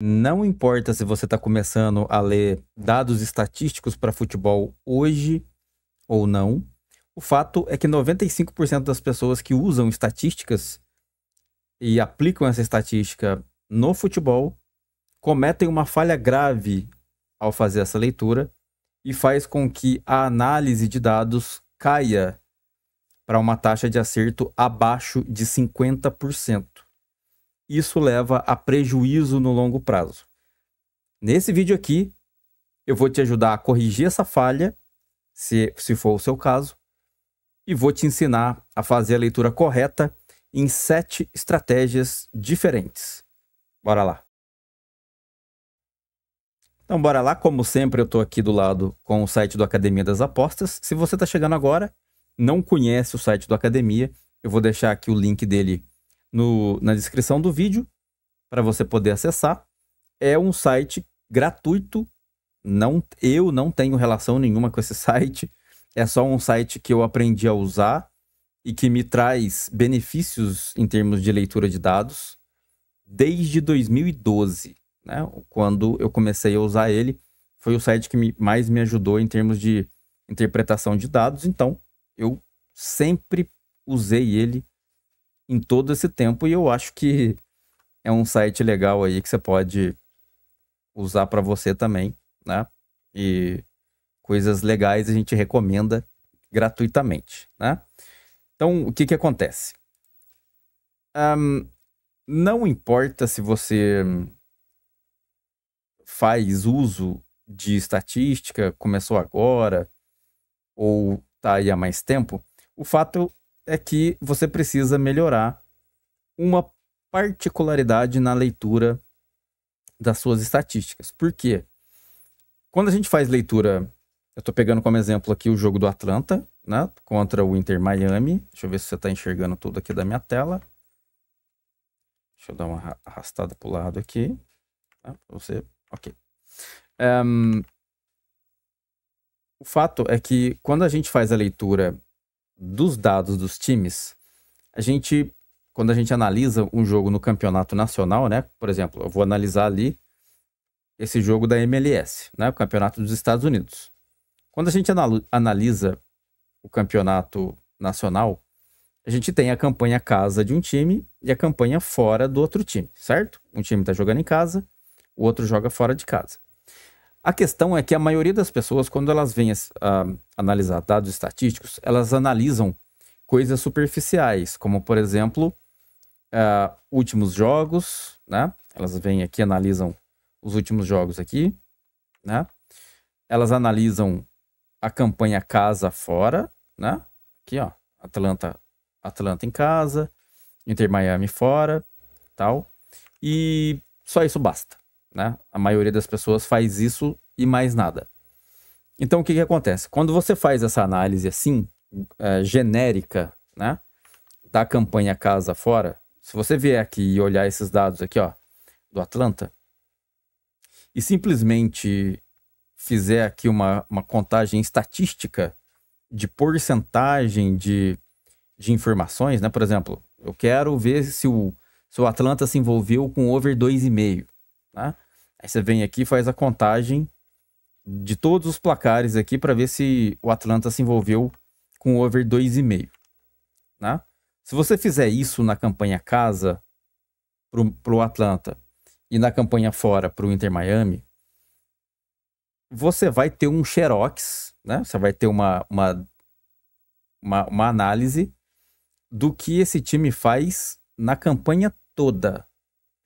Não importa se você está começando a ler dados estatísticos para futebol hoje ou não, o fato é que 95% das pessoas que usam estatísticas e aplicam essa estatística no futebol cometem uma falha grave ao fazer essa leitura e faz com que a análise de dados caia para uma taxa de acerto abaixo de 50% isso leva a prejuízo no longo prazo. Nesse vídeo aqui, eu vou te ajudar a corrigir essa falha, se, se for o seu caso, e vou te ensinar a fazer a leitura correta em sete estratégias diferentes. Bora lá! Então, bora lá. Como sempre, eu estou aqui do lado com o site do Academia das Apostas. Se você está chegando agora, não conhece o site do Academia, eu vou deixar aqui o link dele no, na descrição do vídeo para você poder acessar. É um site gratuito. Não, eu não tenho relação nenhuma com esse site. É só um site que eu aprendi a usar e que me traz benefícios em termos de leitura de dados desde 2012, né? Quando eu comecei a usar ele, foi o site que me, mais me ajudou em termos de interpretação de dados. Então, eu sempre usei ele em todo esse tempo e eu acho que é um site legal aí que você pode usar para você também, né? E coisas legais a gente recomenda gratuitamente, né? Então, o que que acontece? Um, não importa se você faz uso de estatística, começou agora ou tá aí há mais tempo, o fato é que você precisa melhorar uma particularidade na leitura das suas estatísticas. Por quê? Quando a gente faz leitura, eu estou pegando como exemplo aqui o jogo do Atlanta, né? Contra o Inter Miami. Deixa eu ver se você está enxergando tudo aqui da minha tela. Deixa eu dar uma arrastada para o lado aqui. Tá? você. Ok. Um... o fato é que quando a gente faz a leitura dos dados dos times, a gente, quando a gente analisa um jogo no campeonato nacional, né? Por exemplo, eu vou analisar ali esse jogo da MLS, né? O campeonato dos Estados Unidos. Quando a gente analisa o campeonato nacional, a gente tem a campanha casa de um time e a campanha fora do outro time, certo? Um time está jogando em casa, o outro joga fora de casa. A questão é que a maioria das pessoas, quando elas vêm uh, analisar dados estatísticos, elas analisam coisas superficiais, como, por exemplo, uh, últimos jogos, né? Elas vêm aqui analisam os últimos jogos aqui, né? Elas analisam a campanha casa fora, né? Aqui, ó, Atlanta, Atlanta em casa, Inter Miami fora, tal. E só isso basta, né? A maioria das pessoas faz isso e mais nada. Então, o que, que acontece? Quando você faz essa análise assim, é, genérica, né? Da campanha casa fora, se você vier aqui e olhar esses dados aqui, ó, do Atlanta, e simplesmente fizer aqui uma, uma contagem estatística de porcentagem de, de informações, né? Por exemplo, eu quero ver se o, se o Atlanta se envolveu com over 2,5. Tá? Aí você vem aqui faz a contagem de todos os placares aqui para ver se o Atlanta se envolveu com over 2,5. Né? Tá? Se você fizer isso na campanha casa para o Atlanta e na campanha fora para o Inter Miami, você vai ter um xerox, né? Você vai ter uma, uma, uma, uma análise do que esse time faz na campanha toda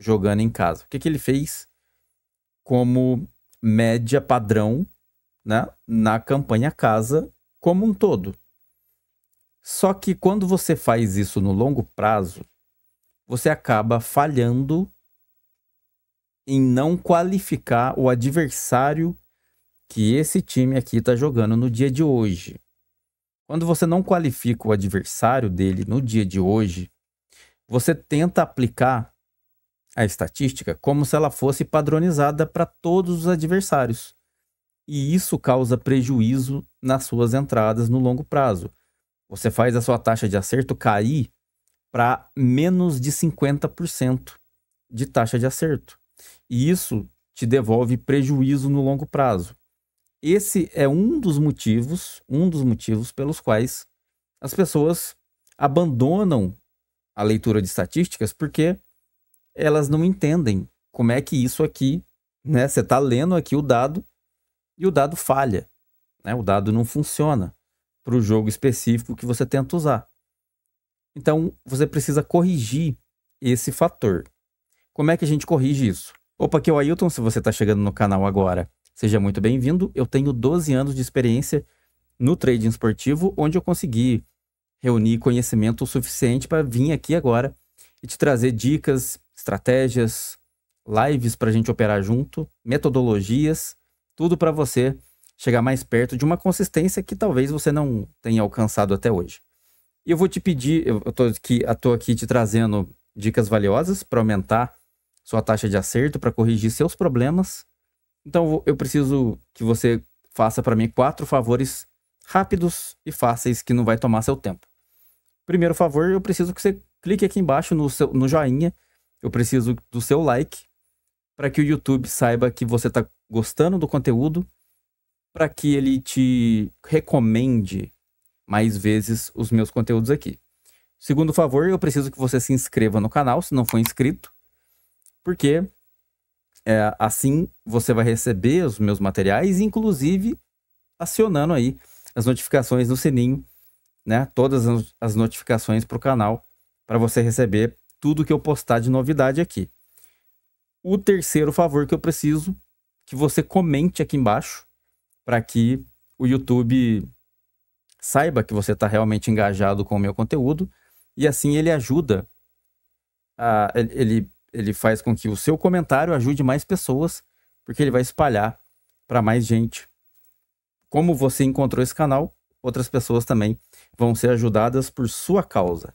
jogando em casa. O que, que ele fez como média padrão né, na campanha casa como um todo? Só que quando você faz isso no longo prazo, você acaba falhando em não qualificar o adversário que esse time aqui está jogando no dia de hoje. Quando você não qualifica o adversário dele no dia de hoje, você tenta aplicar a estatística como se ela fosse padronizada para todos os adversários. E isso causa prejuízo nas suas entradas no longo prazo. Você faz a sua taxa de acerto cair para menos de 50% de taxa de acerto. E isso te devolve prejuízo no longo prazo. Esse é um dos motivos, um dos motivos pelos quais as pessoas abandonam a leitura de estatísticas porque elas não entendem como é que isso aqui, né? Você está lendo aqui o dado e o dado falha, né? O dado não funciona para o jogo específico que você tenta usar. Então, você precisa corrigir esse fator. Como é que a gente corrige isso? Opa, aqui é o Ailton, se você está chegando no canal agora, seja muito bem-vindo. Eu tenho 12 anos de experiência no trading esportivo, onde eu consegui reunir conhecimento suficiente para vir aqui agora e te trazer dicas, estratégias, lives para a gente operar junto, metodologias, tudo para você chegar mais perto de uma consistência que talvez você não tenha alcançado até hoje. E eu vou te pedir, eu estou aqui, eu aqui te trazendo dicas valiosas para aumentar sua taxa de acerto, para corrigir seus problemas. Então eu preciso que você faça para mim quatro favores rápidos e fáceis que não vai tomar seu tempo. Primeiro favor, eu preciso que você clique aqui embaixo no, seu, no joinha eu preciso do seu like para que o YouTube saiba que você está gostando do conteúdo, para que ele te recomende mais vezes os meus conteúdos aqui. Segundo favor, eu preciso que você se inscreva no canal, se não for inscrito, porque é, assim você vai receber os meus materiais, inclusive acionando aí as notificações no sininho, né? Todas as notificações para o canal, para você receber tudo que eu postar de novidade aqui. O terceiro favor que eu preciso que você comente aqui embaixo para que o YouTube saiba que você está realmente engajado com o meu conteúdo e assim ele ajuda a, ele ele faz com que o seu comentário ajude mais pessoas porque ele vai espalhar para mais gente. Como você encontrou esse canal, outras pessoas também vão ser ajudadas por sua causa.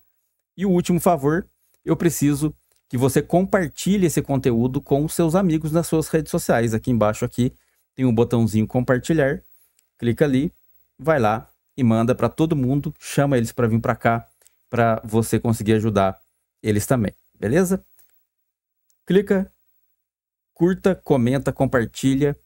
E o último favor eu preciso que você compartilhe esse conteúdo com os seus amigos nas suas redes sociais. Aqui embaixo aqui tem um botãozinho compartilhar. Clica ali, vai lá e manda para todo mundo, chama eles para vir para cá para você conseguir ajudar eles também, beleza? Clica, curta, comenta, compartilha,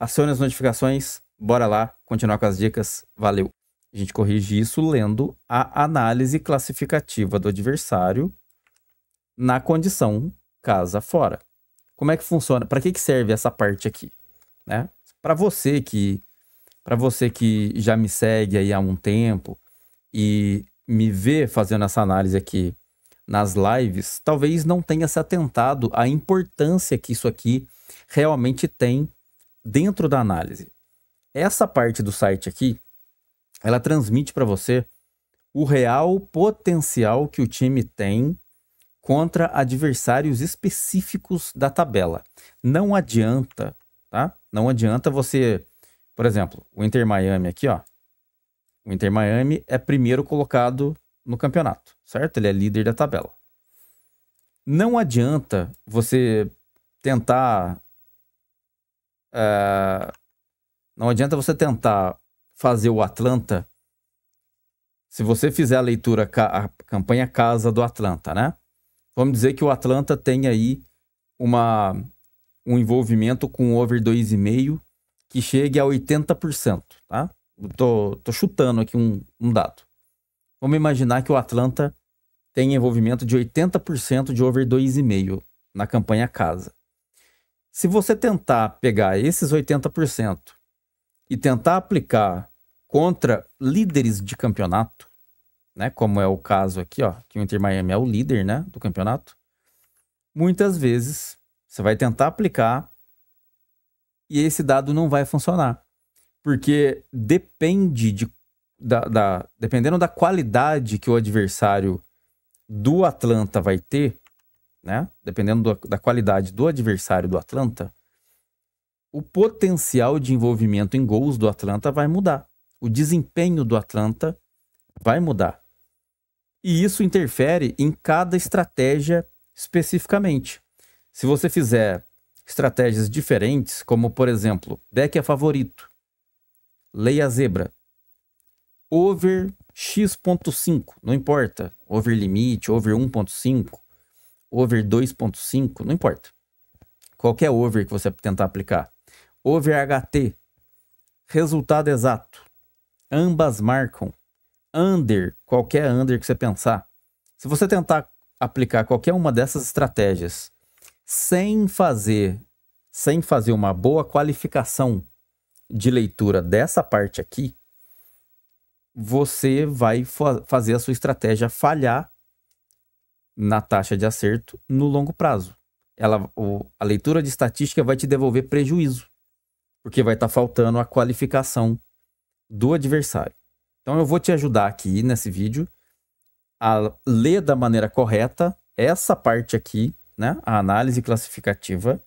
acione as notificações, bora lá continuar com as dicas. Valeu. A gente corrige isso lendo a análise classificativa do adversário na condição casa fora. Como é que funciona? Para que, que serve essa parte aqui? Né? Para você que para você que já me segue aí há um tempo e me vê fazendo essa análise aqui nas lives, talvez não tenha se atentado à importância que isso aqui realmente tem dentro da análise. Essa parte do site aqui, ela transmite para você o real potencial que o time tem contra adversários específicos da tabela. Não adianta, tá? Não adianta você, por exemplo, o Inter Miami aqui, ó. O Inter Miami é primeiro colocado no campeonato, certo? Ele é líder da tabela. Não adianta você tentar. Uh, não adianta você tentar fazer o Atlanta. Se você fizer a leitura, a campanha casa do Atlanta, né? Vamos dizer que o Atlanta tem aí uma, um envolvimento com over 2,5 que chegue a 80%, tá? Eu tô, tô chutando aqui um, um dado. Vamos imaginar que o Atlanta tem envolvimento de 80% de over 2,5 na campanha casa. Se você tentar pegar esses 80% e tentar aplicar contra líderes de campeonato, né, como é o caso aqui, ó, que o Inter Miami é o líder, né, do campeonato, muitas vezes você vai tentar aplicar e esse dado não vai funcionar. Porque depende de, da, da, dependendo da qualidade que o adversário do Atlanta vai ter, né? Dependendo do, da qualidade do adversário do Atlanta, o potencial de envolvimento em gols do Atlanta vai mudar. O desempenho do Atlanta vai mudar. E isso interfere em cada estratégia especificamente. Se você fizer estratégias diferentes, como por exemplo, deck é favorito, leia zebra, over x.5, não importa, over limite, over 1.5, over 2.5, não importa. Qualquer over que você tentar aplicar. Over HT, resultado exato. Ambas marcam under, qualquer under que você pensar, se você tentar aplicar qualquer uma dessas estratégias sem fazer, sem fazer uma boa qualificação de leitura dessa parte aqui, você vai fa fazer a sua estratégia falhar na taxa de acerto no longo prazo. Ela, o, a leitura de estatística vai te devolver prejuízo, porque vai estar tá faltando a qualificação do adversário. Então eu vou te ajudar aqui nesse vídeo a ler da maneira correta essa parte aqui, né, a análise classificativa,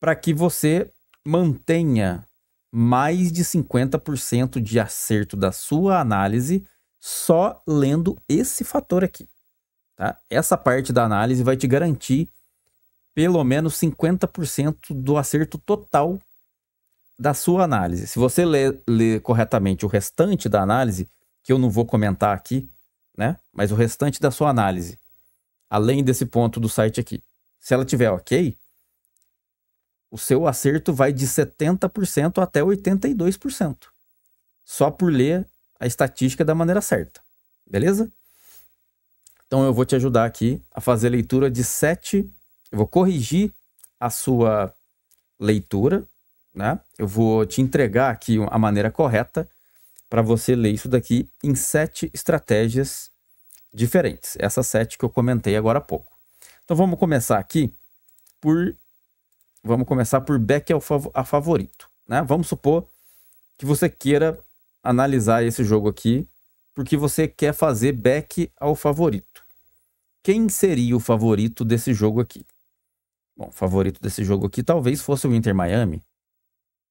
para que você mantenha mais de 50% de acerto da sua análise só lendo esse fator aqui. Tá? Essa parte da análise vai te garantir pelo menos 50% do acerto total da sua análise. Se você ler, ler corretamente o restante da análise, que eu não vou comentar aqui, né? Mas o restante da sua análise, além desse ponto do site aqui, se ela tiver ok, o seu acerto vai de 70% até 82%. Só por ler a estatística da maneira certa. Beleza? Então eu vou te ajudar aqui a fazer a leitura de sete. Eu vou corrigir a sua leitura né? Eu vou te entregar aqui a maneira correta para você ler isso daqui em sete estratégias diferentes. Essas sete que eu comentei agora há pouco. Então vamos começar aqui por vamos começar por back é a favorito, né? Vamos supor que você queira analisar esse jogo aqui porque você quer fazer back ao favorito. Quem seria o favorito desse jogo aqui? Bom, favorito desse jogo aqui talvez fosse o Inter Miami,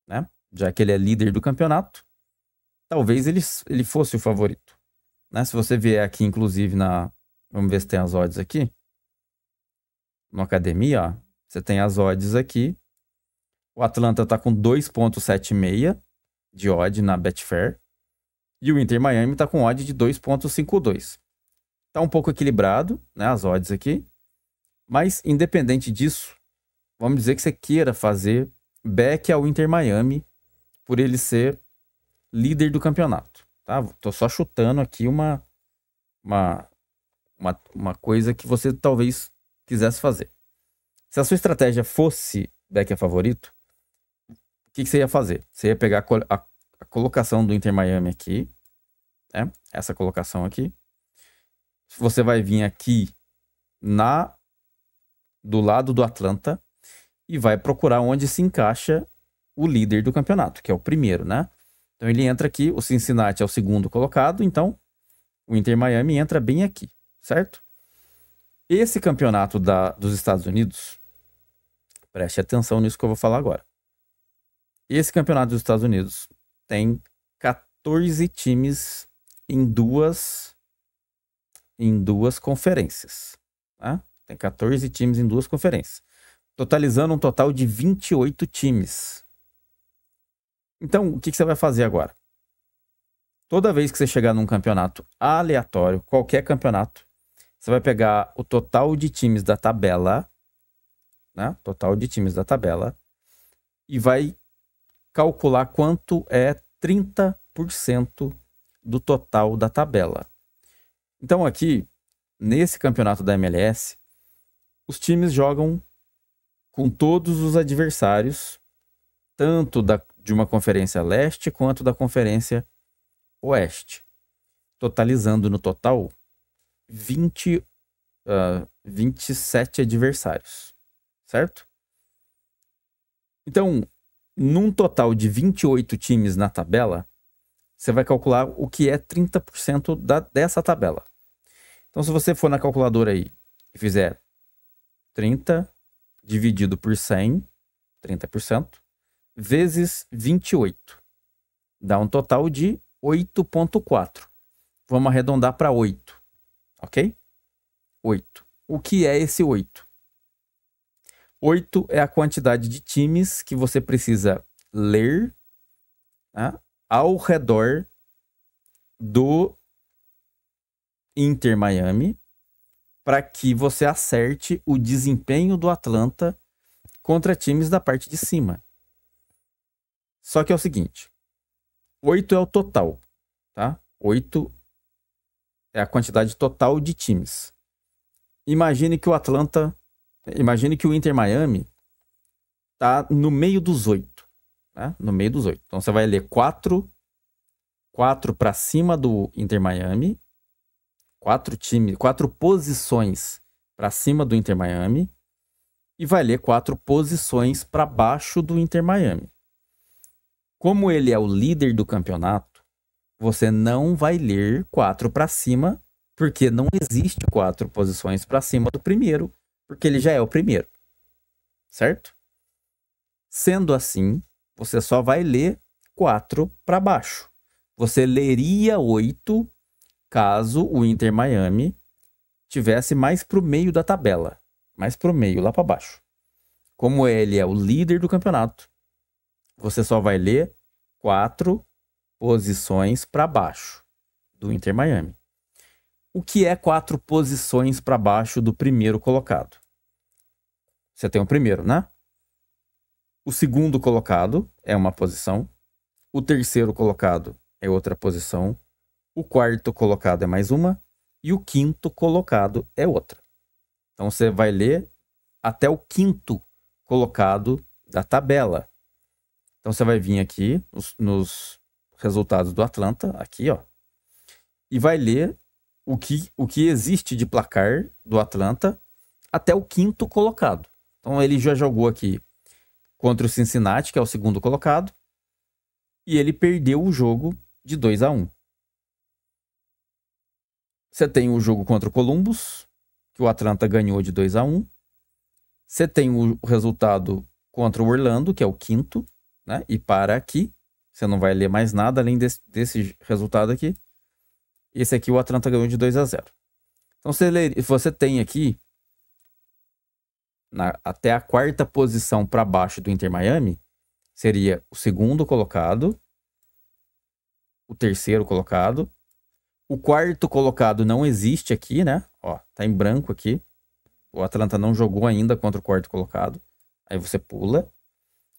né? Já que ele é líder do campeonato, talvez ele, ele fosse o favorito. Né? Se você vier aqui, inclusive, na. Vamos ver se tem as odds aqui. No academia, ó, você tem as odds aqui. O Atlanta tá com 2,76 de odd na Betfair. E o Inter Miami tá com odd de 2,52. Tá um pouco equilibrado, né? As odds aqui. Mas, independente disso, vamos dizer que você queira fazer back ao Inter Miami por ele ser líder do campeonato. Tá? Tô só chutando aqui uma, uma, uma, uma coisa que você talvez quisesse fazer. Se a sua estratégia fosse back a favorito, o que, que, você ia fazer? Você ia pegar a, a, a colocação do Inter Miami aqui, né? essa colocação aqui. Você vai vir aqui na do lado do Atlanta e vai procurar onde se encaixa o líder do campeonato, que é o primeiro, né? Então ele entra aqui, o Cincinnati é o segundo colocado, então o Inter Miami entra bem aqui, certo? Esse campeonato da, dos Estados Unidos, preste atenção nisso que eu vou falar agora. Esse campeonato dos Estados Unidos tem 14 times em duas em duas conferências. Tá? Tem 14 times em duas conferências totalizando um total de 28 times. Então, o que, que você vai fazer agora? Toda vez que você chegar num campeonato aleatório, qualquer campeonato, você vai pegar o total de times da tabela, né? Total de times da tabela, e vai calcular quanto é 30% do total da tabela. Então aqui, nesse campeonato da MLS, os times jogam com todos os adversários, tanto da, de uma conferência leste quanto da conferência oeste, totalizando no total 20, uh, 27 adversários, certo? Então, num total de 28 times na tabela, você vai calcular o que é 30% da, dessa tabela. Então, se você for na calculadora aí e fizer 30 dividido por 100, 30%, vezes 28. Dá um total de 8.4. Vamos arredondar para 8, ok? 8. O que é esse 8? 8 é a quantidade de times que você precisa ler né, ao redor do Inter Miami para que você acerte o desempenho do Atlanta contra times da parte de cima. Só que é o seguinte: 8 é o total, tá? 8 é a quantidade total de times. Imagine que o Atlanta, imagine que o Inter Miami tá no meio dos oito, né? No meio dos oito. Então você vai ler quatro, quatro para cima do Inter Miami quatro times, quatro posições para cima do Inter Miami e vai ler quatro posições para baixo do Inter Miami. Como ele é o líder do campeonato, você não vai ler quatro para cima, porque não existe quatro posições para cima do primeiro, porque ele já é o primeiro. Certo? Sendo assim, você só vai ler quatro para baixo. Você leria oito caso o Inter Miami tivesse mais pro meio da tabela, mais pro meio, lá para baixo. Como ele é o líder do campeonato, você só vai ler quatro posições para baixo do Inter Miami. O que é quatro posições para baixo do primeiro colocado? Você tem o primeiro, né? O segundo colocado é uma posição. O terceiro colocado é outra posição o quarto colocado é mais uma e o quinto colocado é outra. Então você vai ler até o quinto colocado da tabela. Então você vai vir aqui nos, nos resultados do Atlanta, aqui ó, e vai ler o que, o que existe de placar do Atlanta até o quinto colocado. Então ele já jogou aqui contra o Cincinnati, que é o segundo colocado, e ele perdeu o jogo de 2 a 1. Um. Você tem o jogo contra o Columbus, que o Atlanta ganhou de 2 a 1 Você tem o resultado contra o Orlando, que é o quinto, né? E para aqui. Você não vai ler mais nada além desse, desse resultado aqui. Esse aqui o Atlanta ganhou de 2 a 0 Então você, lê, você tem aqui na, até a quarta posição para baixo do Inter Miami seria o segundo colocado, o terceiro colocado, o quarto colocado não existe aqui, né? Ó, tá em branco aqui. O Atlanta não jogou ainda contra o quarto colocado. Aí você pula.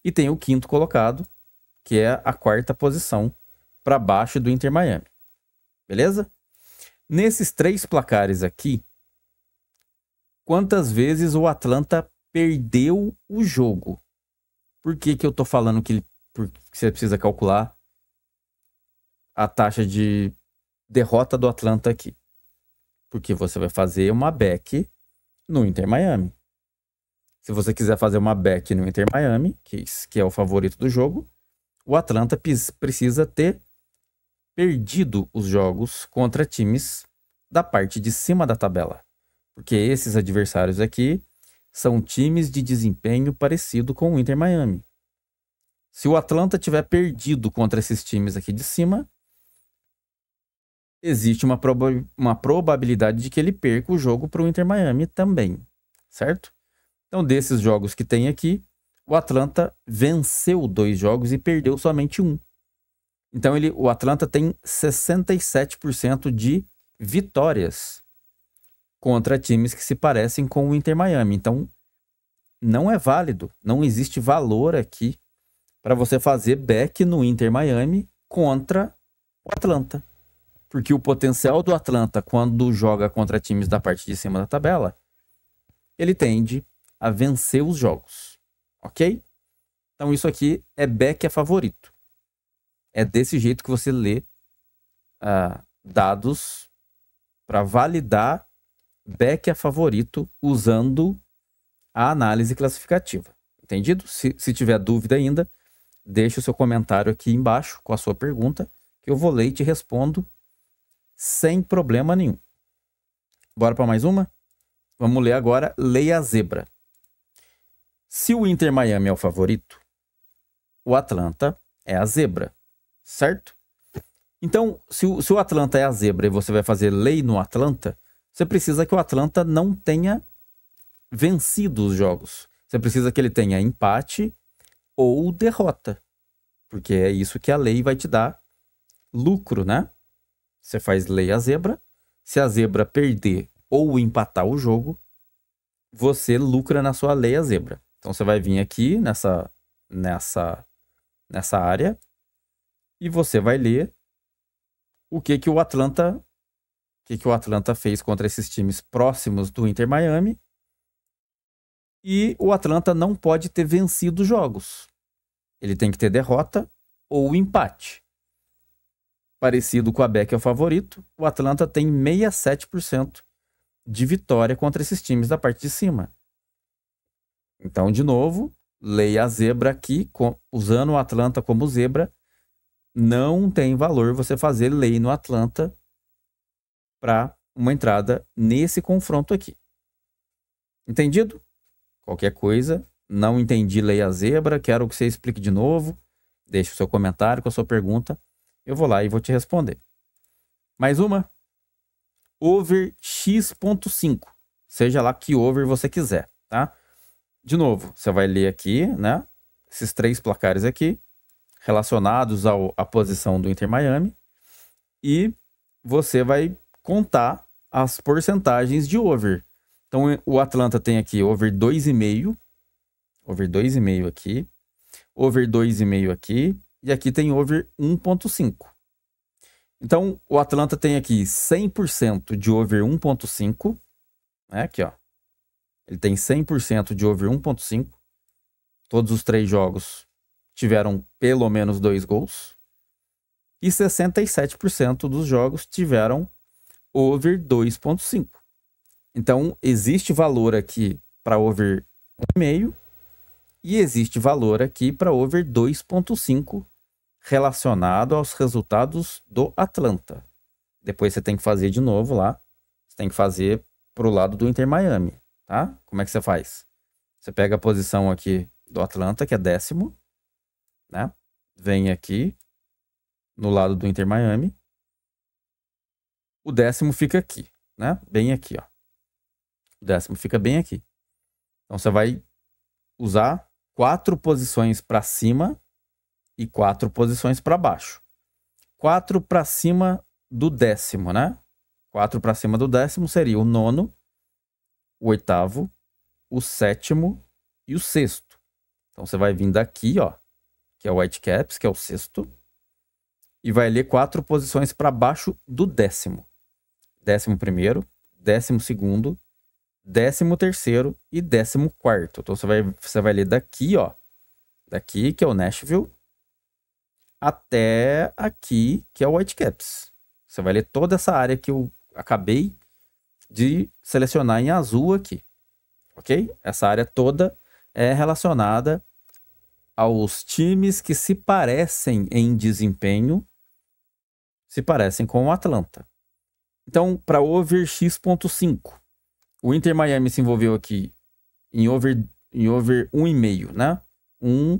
E tem o quinto colocado, que é a quarta posição para baixo do Inter Miami. Beleza? Nesses três placares aqui, quantas vezes o Atlanta perdeu o jogo? Por que, que eu tô falando que, ele, que você precisa calcular a taxa de derrota do Atlanta aqui. Porque você vai fazer uma back no Inter Miami. Se você quiser fazer uma back no Inter Miami, que, que é o favorito do jogo, o Atlanta precisa ter perdido os jogos contra times da parte de cima da tabela. Porque esses adversários aqui são times de desempenho parecido com o Inter Miami. Se o Atlanta tiver perdido contra esses times aqui de cima, existe uma, proba uma probabilidade de que ele perca o jogo para o Inter Miami também, certo? Então, desses jogos que tem aqui, o Atlanta venceu dois jogos e perdeu somente um. Então, ele, o Atlanta tem 67% de vitórias contra times que se parecem com o Inter Miami. Então, não é válido, não existe valor aqui para você fazer back no Inter Miami contra o Atlanta. Porque o potencial do Atlanta, quando joga contra times da parte de cima da tabela, ele tende a vencer os jogos. Ok? Então isso aqui é back a é favorito. É desse jeito que você lê uh, dados para validar back a é favorito usando a análise classificativa. Entendido? Se, se tiver dúvida ainda, deixe o seu comentário aqui embaixo com a sua pergunta, que eu vou ler e te respondo sem problema nenhum. Bora para mais uma? Vamos ler agora Leia a Zebra. Se o Inter Miami é o favorito, o Atlanta é a zebra, certo? Então, se o, se o Atlanta é a zebra e você vai fazer lei no Atlanta, você precisa que o Atlanta não tenha vencido os jogos. Você precisa que ele tenha empate ou derrota. Porque é isso que a lei vai te dar lucro, né? Você faz lei a zebra. Se a zebra perder ou empatar o jogo, você lucra na sua lei a zebra. Então você vai vir aqui nessa nessa nessa área e você vai ler o que que o Atlanta o que que o Atlanta fez contra esses times próximos do Inter Miami. E o Atlanta não pode ter vencido jogos. Ele tem que ter derrota ou empate. Parecido com a Beck é o favorito, o Atlanta tem 67% de vitória contra esses times da parte de cima. Então, de novo, leia a zebra aqui, com, usando o Atlanta como zebra, não tem valor você fazer lei no Atlanta para uma entrada nesse confronto aqui. Entendido? Qualquer coisa, não entendi lei a zebra, quero que você explique de novo. Deixe o seu comentário com a sua pergunta eu vou lá e vou te responder. Mais uma. Over x.5. Seja lá que over você quiser, tá? De novo, você vai ler aqui, né? Esses três placares aqui, relacionados ao, à posição do Inter Miami. E você vai contar as porcentagens de over. Então, o Atlanta tem aqui over 2,5. Over 2,5 aqui. Over 2,5 aqui e aqui tem over 1.5. Então, o Atlanta tem aqui 100% de over 1.5, né? Aqui, ó. Ele tem 100% de over 1.5. Todos os três jogos tiveram pelo menos dois gols. E 67% dos jogos tiveram over 2.5. Então, existe valor aqui para over 1,5 e existe valor aqui para over 2.5 relacionado aos resultados do Atlanta. Depois você tem que fazer de novo lá. Você tem que fazer para o lado do Inter Miami, tá? Como é que você faz? Você pega a posição aqui do Atlanta, que é décimo, né? Vem aqui no lado do Inter Miami. O décimo fica aqui, né? Bem aqui, ó. O décimo fica bem aqui. Então você vai usar quatro posições para cima e quatro posições para baixo. Quatro para cima do décimo, né? Quatro para cima do décimo seria o nono, o oitavo, o sétimo e o sexto. Então você vai vir daqui, ó, que é o Whitecaps, que é o sexto, e vai ler quatro posições para baixo do décimo. Décimo primeiro, décimo segundo, décimo terceiro e décimo quarto. Então você vai, você vai ler daqui, ó, daqui que é o Nashville, até aqui, que é o Whitecaps. Você vai ler toda essa área que eu acabei de selecionar em azul aqui, ok? Essa área toda é relacionada aos times que se parecem em desempenho, se parecem com o Atlanta. Então, para over x.5, o Inter Miami se envolveu aqui em over, em over 1,5, né? 1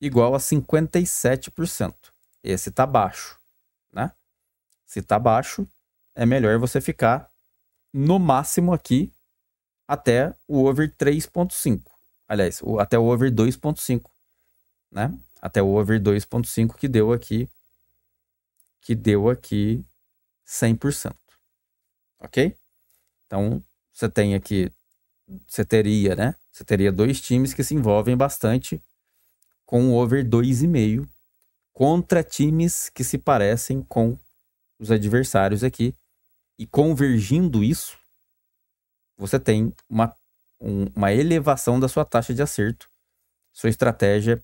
igual a 57%. Esse está baixo, né? Se está baixo, é melhor você ficar no máximo aqui até o over 3.5. Aliás, o, até o over 2.5, né? Até o over 2.5 que deu aqui que deu aqui 100%. OK? Então, você tem aqui você teria, né? Você teria dois times que se envolvem bastante com over 2,5 contra times que se parecem com os adversários aqui. E convergindo isso, você tem uma, um, uma elevação da sua taxa de acerto. Sua estratégia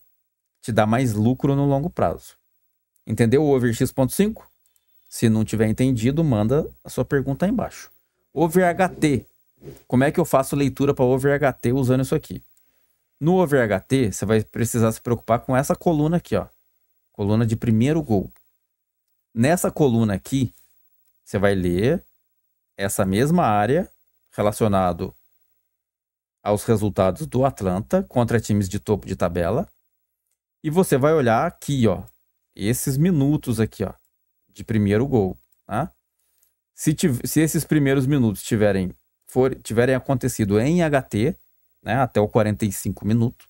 te dá mais lucro no longo prazo. Entendeu o over x.5? Se não tiver entendido, manda a sua pergunta aí embaixo. Over HT. Como é que eu faço leitura para over HT usando isso aqui? No over HT, você vai precisar se preocupar com essa coluna aqui, ó. Coluna de primeiro gol. Nessa coluna aqui, você vai ler essa mesma área relacionado aos resultados do Atlanta contra times de topo de tabela. E você vai olhar aqui, ó, esses minutos aqui, ó, de primeiro gol, tá? Se, se esses primeiros minutos tiverem for tiverem acontecido em HT, né, até o 45 minuto,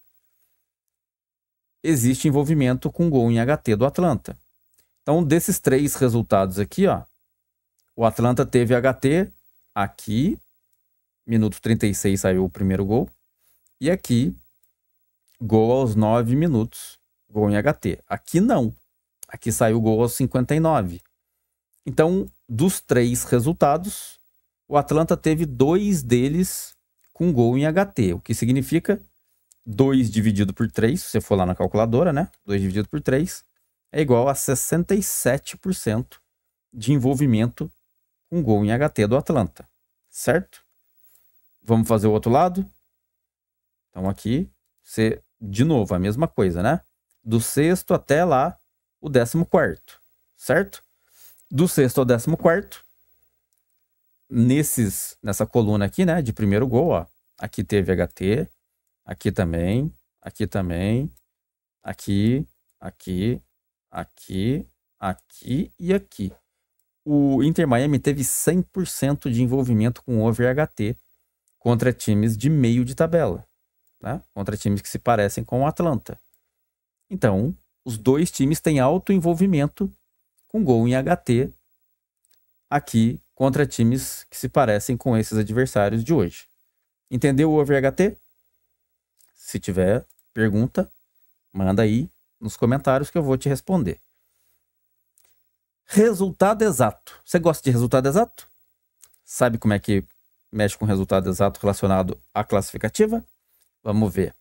existe envolvimento com gol em HT do Atlanta. Então, desses três resultados aqui, ó, o Atlanta teve HT aqui, minuto 36 saiu o primeiro gol, e aqui, gol aos 9 minutos, gol em HT. Aqui não, aqui saiu o gol aos 59. Então, dos três resultados, o Atlanta teve dois deles com gol em HT, o que significa 2 dividido por 3, se você for lá na calculadora, né? 2 dividido por 3 é igual a 67% de envolvimento com gol em HT do Atlanta, certo? Vamos fazer o outro lado? Então aqui, você, de novo, a mesma coisa, né? Do sexto até lá, o décimo quarto, certo? Do sexto ao décimo quarto, nesses, nessa coluna aqui, né, de primeiro gol, ó, Aqui teve HT, aqui também, aqui também, aqui, aqui, aqui, aqui e aqui. O Inter Miami teve 100% de envolvimento com over HT contra times de meio de tabela, né? contra times que se parecem com o Atlanta. Então, os dois times têm alto envolvimento com gol em HT aqui contra times que se parecem com esses adversários de hoje. Entendeu o OverHT? Se tiver pergunta, manda aí nos comentários que eu vou te responder. Resultado exato. Você gosta de resultado exato? Sabe como é que mexe com resultado exato relacionado à classificativa? Vamos ver.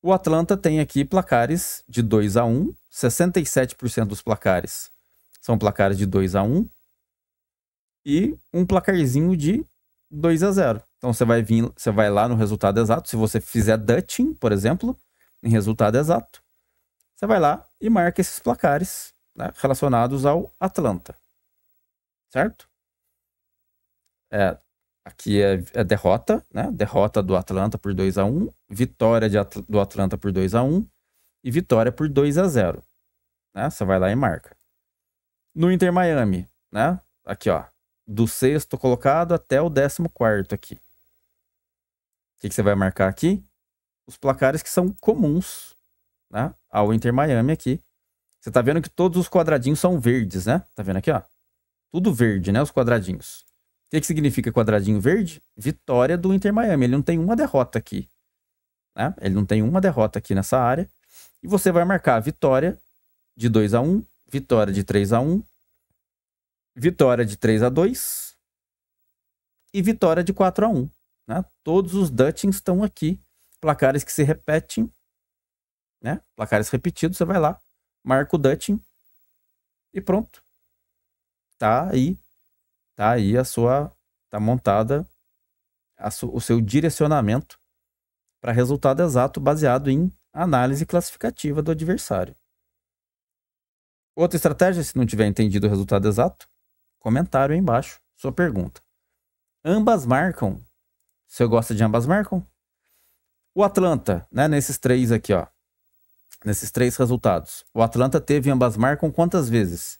O Atlanta tem aqui placares de 2 a 1, 67% dos placares são placares de 2 a 1 e um placarzinho de 2 a 0. Então você vai vir, você vai lá no resultado exato. Se você fizer Dutching, por exemplo, em resultado exato, você vai lá e marca esses placares né, relacionados ao Atlanta. Certo? É, aqui é, é, derrota, né? Derrota do Atlanta por 2 a 1 vitória de, do Atlanta por 2 a 1 e vitória por 2 a 0 né? Você vai lá e marca. No Inter Miami, né? Aqui, ó. Do sexto colocado até o décimo quarto aqui que, que você vai marcar aqui? Os placares que são comuns né, ao Inter Miami aqui. Você tá vendo que todos os quadradinhos são verdes, né? Tá vendo aqui, ó? Tudo verde, né? Os quadradinhos. O que, que significa quadradinho verde? Vitória do Inter Miami. Ele não tem uma derrota aqui. Né? Ele não tem uma derrota aqui nessa área. E você vai marcar vitória de 2 x 1 vitória de 3 x 1 vitória de 3 x 2 e vitória de 4 x 1 né? Todos os Dutchings estão aqui. Placares que se repetem. Né? Placares repetidos, você vai lá, marca o Dutching e pronto. Tá aí. Tá aí a sua. Tá montada su, o seu direcionamento para resultado exato baseado em análise classificativa do adversário. Outra estratégia, se não tiver entendido o resultado exato, comentário aí embaixo, sua pergunta. Ambas marcam você gosta de ambas marcam? O Atlanta, né? Nesses três aqui, ó. Nesses três resultados. O Atlanta teve ambas marcam quantas vezes?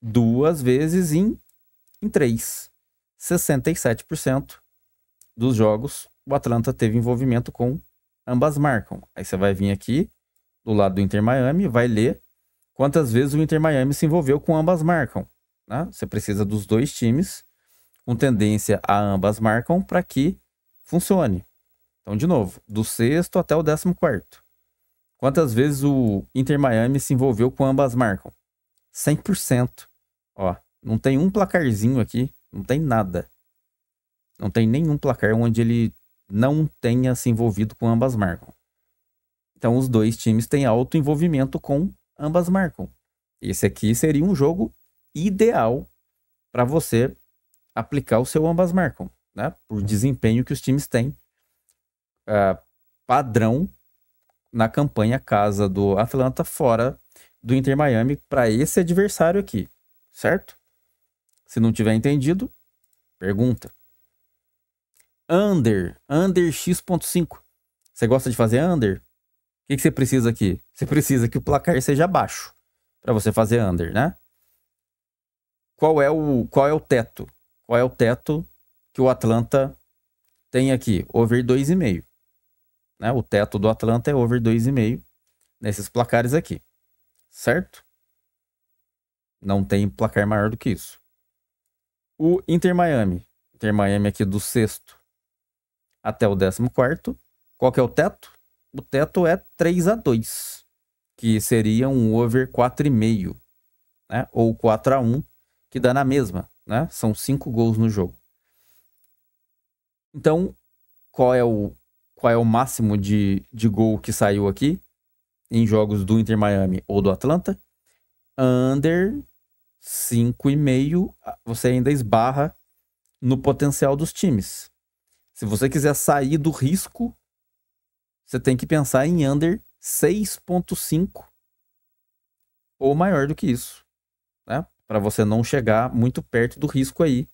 Duas vezes em, em três. 67% dos jogos o Atlanta teve envolvimento com ambas marcam. Aí você vai vir aqui do lado do Inter Miami, vai ler quantas vezes o Inter Miami se envolveu com ambas marcam. Né? Você precisa dos dois times com tendência a ambas marcam para que funcione. Então, de novo, do sexto até o décimo quarto. Quantas vezes o Inter Miami se envolveu com ambas marcam? 100%. Ó, não tem um placarzinho aqui, não tem nada. Não tem nenhum placar onde ele não tenha se envolvido com ambas marcam. Então, os dois times têm alto envolvimento com ambas marcam. Esse aqui seria um jogo ideal para você aplicar o seu ambas marcam, né? Por desempenho que os times têm uh, padrão na campanha casa do Atlanta fora do Inter Miami para esse adversário aqui, certo? Se não tiver entendido, pergunta. Under, under x.5. Você gosta de fazer under? O que, que você precisa aqui? Você precisa que o placar seja baixo para você fazer under, né? Qual é o qual é o teto? qual é o teto que o Atlanta tem aqui? Over 2,5. Né? O teto do Atlanta é over 2,5 nesses placares aqui. Certo? Não tem placar maior do que isso. O Inter Miami. Inter Miami aqui do sexto até o décimo quarto. Qual que é o teto? O teto é 3 a 2 que seria um over 4,5, né? Ou 4 a 1 que dá na mesma né? São cinco gols no jogo. Então, qual é o, qual é o máximo de, de gol que saiu aqui em jogos do Inter Miami ou do Atlanta? Under 5,5, ah, você ainda esbarra no potencial dos times. Se você quiser sair do risco, você tem que pensar em under 6,5 ou maior do que isso para você não chegar muito perto do risco aí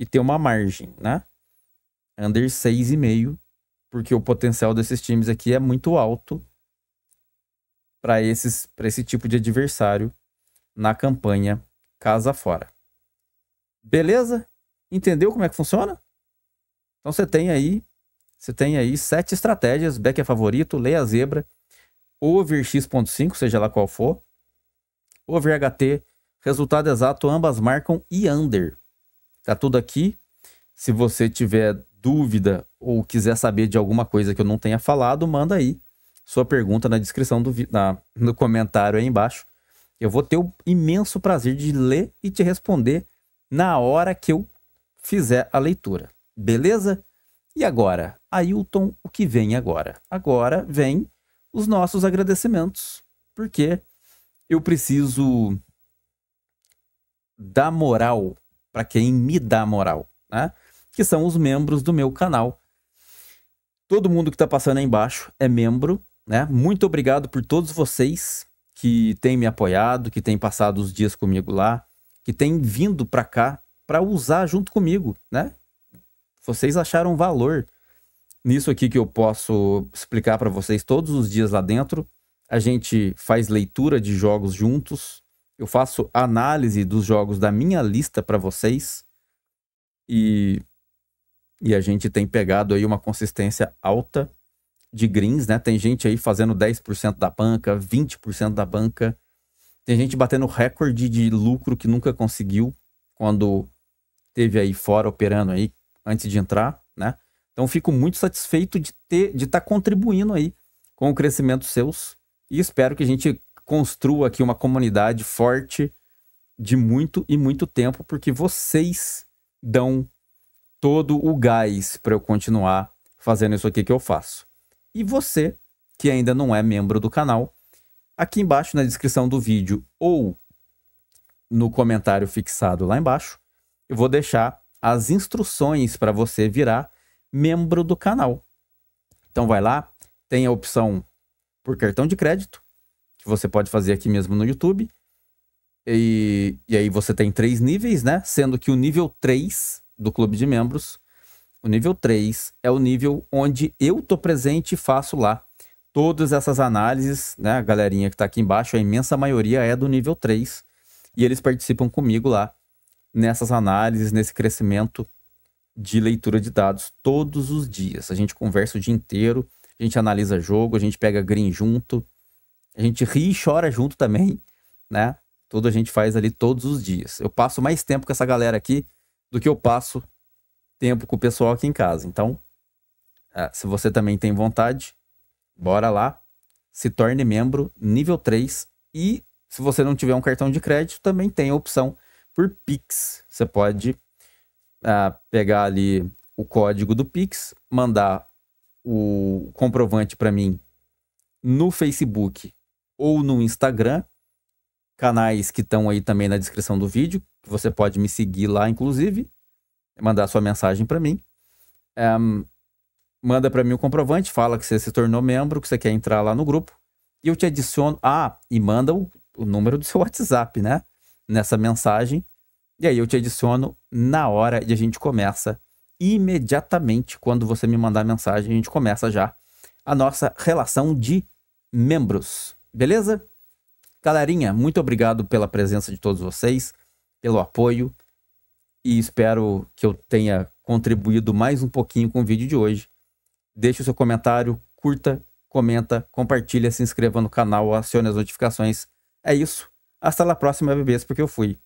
e ter uma margem, né? Under 6,5, porque o potencial desses times aqui é muito alto para esses para esse tipo de adversário na campanha casa fora. Beleza? Entendeu como é que funciona? Então você tem aí, você tem aí sete estratégias, back é favorito, leia a é zebra, over x.5, seja lá qual for, over HT Resultado exato, ambas marcam e under. Tá tudo aqui. Se você tiver dúvida ou quiser saber de alguma coisa que eu não tenha falado, manda aí sua pergunta na descrição do na, no comentário aí embaixo. Eu vou ter o imenso prazer de ler e te responder na hora que eu fizer a leitura. Beleza? E agora, Ailton, o que vem agora? Agora vem os nossos agradecimentos, porque eu preciso da moral, para quem me dá moral, né? Que são os membros do meu canal. Todo mundo que está passando aí embaixo é membro, né? Muito obrigado por todos vocês que têm me apoiado, que têm passado os dias comigo lá, que têm vindo para cá para usar junto comigo, né? Vocês acharam valor nisso aqui que eu posso explicar para vocês todos os dias lá dentro. A gente faz leitura de jogos juntos, eu faço análise dos jogos da minha lista para vocês e e a gente tem pegado aí uma consistência alta de greens, né? Tem gente aí fazendo 10% da banca, 20% da banca. Tem gente batendo recorde de lucro que nunca conseguiu quando teve aí fora operando aí antes de entrar, né? Então fico muito satisfeito de ter de estar tá contribuindo aí com o crescimento seus e espero que a gente construa aqui uma comunidade forte de muito e muito tempo, porque vocês dão todo o gás para eu continuar fazendo isso aqui que eu faço. E você, que ainda não é membro do canal, aqui embaixo na descrição do vídeo ou no comentário fixado lá embaixo, eu vou deixar as instruções para você virar membro do canal. Então vai lá, tem a opção por cartão de crédito, que você pode fazer aqui mesmo no YouTube. E, e aí você tem três níveis, né? Sendo que o nível 3 do clube de membros, o nível 3 é o nível onde eu tô presente e faço lá todas essas análises, né? A galerinha que tá aqui embaixo, a imensa maioria é do nível 3 e eles participam comigo lá nessas análises, nesse crescimento de leitura de dados todos os dias. A gente conversa o dia inteiro, a gente analisa jogo, a gente pega green junto, a gente ri e chora junto também, né? Tudo a gente faz ali todos os dias. Eu passo mais tempo com essa galera aqui do que eu passo tempo com o pessoal aqui em casa. Então, é, se você também tem vontade, bora lá, se torne membro nível 3 e se você não tiver um cartão de crédito, também tem a opção por Pix. Você pode é, pegar ali o código do Pix, mandar o comprovante para mim no Facebook ou no Instagram, canais que estão aí também na descrição do vídeo, que você pode me seguir lá, inclusive, mandar sua mensagem para mim. Um, manda para mim o comprovante, fala que você se tornou membro, que você quer entrar lá no grupo, e eu te adiciono. Ah, e manda o, o número do seu WhatsApp, né? Nessa mensagem. E aí eu te adiciono na hora e a gente começa imediatamente quando você me mandar a mensagem, a gente começa já a nossa relação de membros. Beleza? Galerinha, muito obrigado pela presença de todos vocês, pelo apoio e espero que eu tenha contribuído mais um pouquinho com o vídeo de hoje. Deixe o seu comentário, curta, comenta, compartilha, se inscreva no canal, acione as notificações. É isso. Hasta a próxima, bebês, porque eu fui.